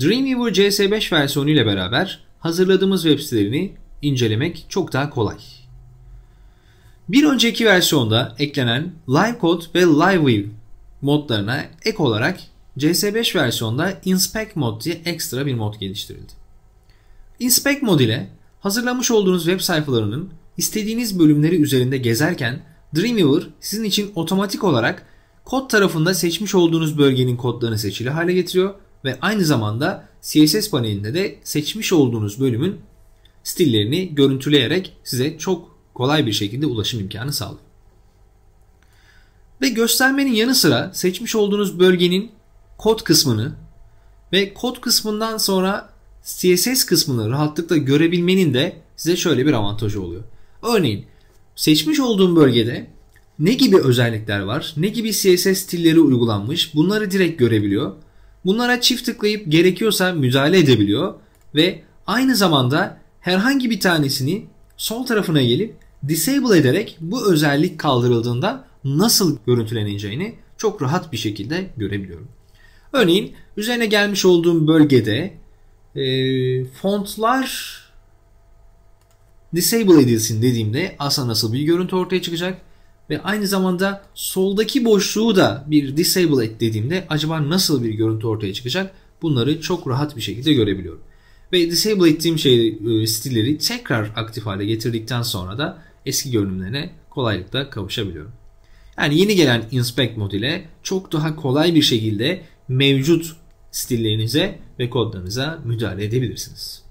Dreamweaver CS5 versiyonu ile beraber hazırladığımız web sitelerini incelemek çok daha kolay. Bir önceki versiyonda eklenen LiveCode ve LiveView modlarına ek olarak CS5 versiyonda Inspect mod diye ekstra bir mod geliştirildi. Inspect mod ile hazırlamış olduğunuz web sayfalarının istediğiniz bölümleri üzerinde gezerken Dreamweaver sizin için otomatik olarak kod tarafında seçmiş olduğunuz bölgenin kodlarını seçili hale getiriyor ve aynı zamanda CSS panelinde de seçmiş olduğunuz bölümün stillerini görüntüleyerek size çok kolay bir şekilde ulaşım imkanı sağlıyor. Ve göstermenin yanı sıra seçmiş olduğunuz bölgenin kod kısmını ve kod kısmından sonra CSS kısmını rahatlıkla görebilmenin de size şöyle bir avantajı oluyor. Örneğin seçmiş olduğum bölgede ne gibi özellikler var, ne gibi CSS stilleri uygulanmış bunları direkt görebiliyor Bunlara çift tıklayıp gerekiyorsa müdahale edebiliyor ve aynı zamanda herhangi bir tanesini sol tarafına gelip disable ederek bu özellik kaldırıldığında nasıl görüntüleneceğini çok rahat bir şekilde görebiliyorum. Örneğin üzerine gelmiş olduğum bölgede e, fontlar disable edilsin dediğimde aslında nasıl bir görüntü ortaya çıkacak ve aynı zamanda soldaki boşluğu da bir disable et dediğimde acaba nasıl bir görüntü ortaya çıkacak bunları çok rahat bir şekilde görebiliyorum. Ve disable ettiğim şey, e, stilleri tekrar aktif hale getirdikten sonra da eski görünümlerine kolaylıkla kavuşabiliyorum. Yani yeni gelen inspect mod ile çok daha kolay bir şekilde mevcut stillerinize ve kodlarınıza müdahale edebilirsiniz.